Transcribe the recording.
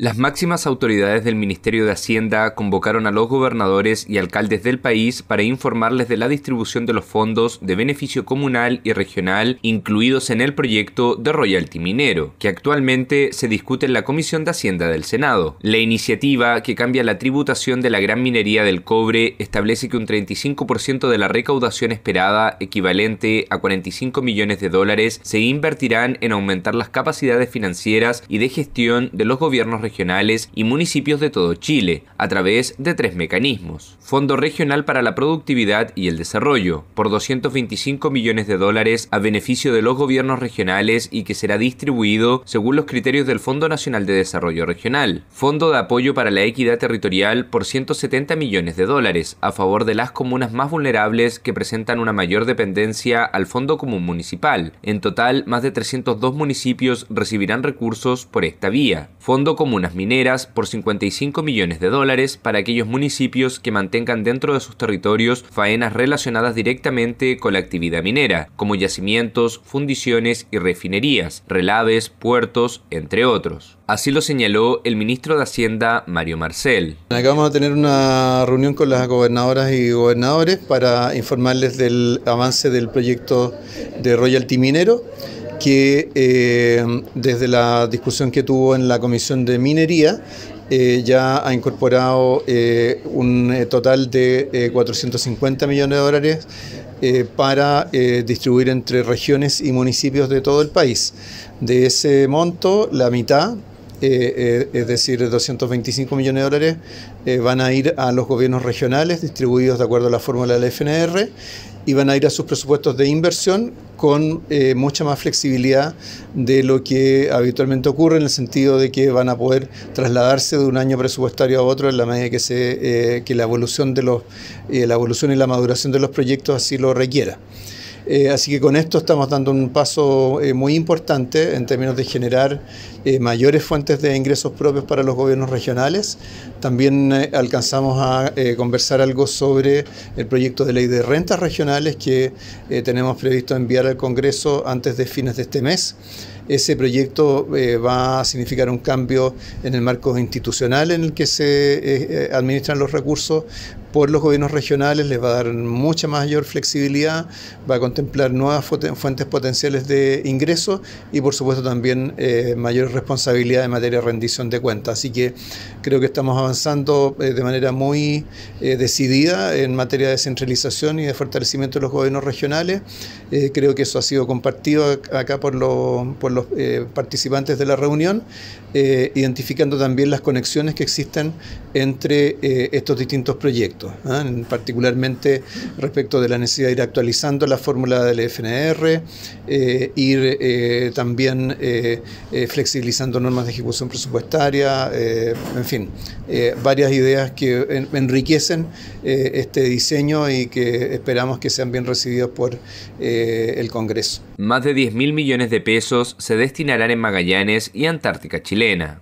Las máximas autoridades del Ministerio de Hacienda convocaron a los gobernadores y alcaldes del país para informarles de la distribución de los fondos de beneficio comunal y regional incluidos en el proyecto de royalty minero, que actualmente se discute en la Comisión de Hacienda del Senado. La iniciativa que cambia la tributación de la gran minería del cobre establece que un 35% de la recaudación esperada, equivalente a 45 millones de dólares, se invertirán en aumentar las capacidades financieras y de gestión de los gobiernos regionales regionales y municipios de todo Chile, a través de tres mecanismos. Fondo Regional para la Productividad y el Desarrollo, por 225 millones de dólares a beneficio de los gobiernos regionales y que será distribuido según los criterios del Fondo Nacional de Desarrollo Regional. Fondo de Apoyo para la Equidad Territorial por 170 millones de dólares a favor de las comunas más vulnerables que presentan una mayor dependencia al Fondo Común Municipal. En total, más de 302 municipios recibirán recursos por esta vía. Fondo Comunal mineras por 55 millones de dólares para aquellos municipios que mantengan dentro de sus territorios faenas relacionadas directamente con la actividad minera, como yacimientos, fundiciones y refinerías, relaves, puertos, entre otros. Así lo señaló el ministro de Hacienda, Mario Marcel. Acá vamos a tener una reunión con las gobernadoras y gobernadores para informarles del avance del proyecto de royalty minero que eh, desde la discusión que tuvo en la Comisión de Minería eh, ya ha incorporado eh, un total de 450 millones de dólares para distribuir entre regiones y municipios de todo el país. De ese monto, la mitad, eh, eh, es decir, 225 millones de dólares, eh, van a ir a los gobiernos regionales distribuidos de acuerdo a la fórmula del FNR y van a ir a sus presupuestos de inversión con mucha más flexibilidad de lo que habitualmente ocurre en el sentido de que van a poder trasladarse de un año presupuestario a otro en la medida que, se, que la, evolución la evolución y la maduración de los proyectos así lo requiera. Eh, así que con esto estamos dando un paso eh, muy importante en términos de generar eh, mayores fuentes de ingresos propios para los gobiernos regionales. También alcanzamos a conversar algo sobre el proyecto de ley de rentas regionales que tenemos previsto enviar al Congreso antes de fines de este mes. Ese proyecto eh, va a significar un cambio en el marco institucional en el que se eh, eh, administran los recursos por los gobiernos regionales, les va a dar mucha mayor flexibilidad, va a contemplar nuevas fuentes potenciales de ingresos y por supuesto también mayor responsabilidad en materia de rendición de cuentas. Así que creo que estamos avanzando de manera muy decidida en materia de descentralización y de fortalecimiento de los gobiernos regionales. creo que eso ha sido compartido acá por, los por los eh, participantes de la reunión, eh, identificando también las conexiones que existen entre eh, estos distintos proyectos, ¿ah? particularmente respecto de la necesidad de ir actualizando la fórmula del FNR, ir también flexibilizando normas de ejecución presupuestaria, en fin, varias ideas que enriquecen este diseño y que esperamos que sean bien recibidos por el Congreso. Más de 10 mil millones de pesos se destinarán en Magallanes y Antártica chilena.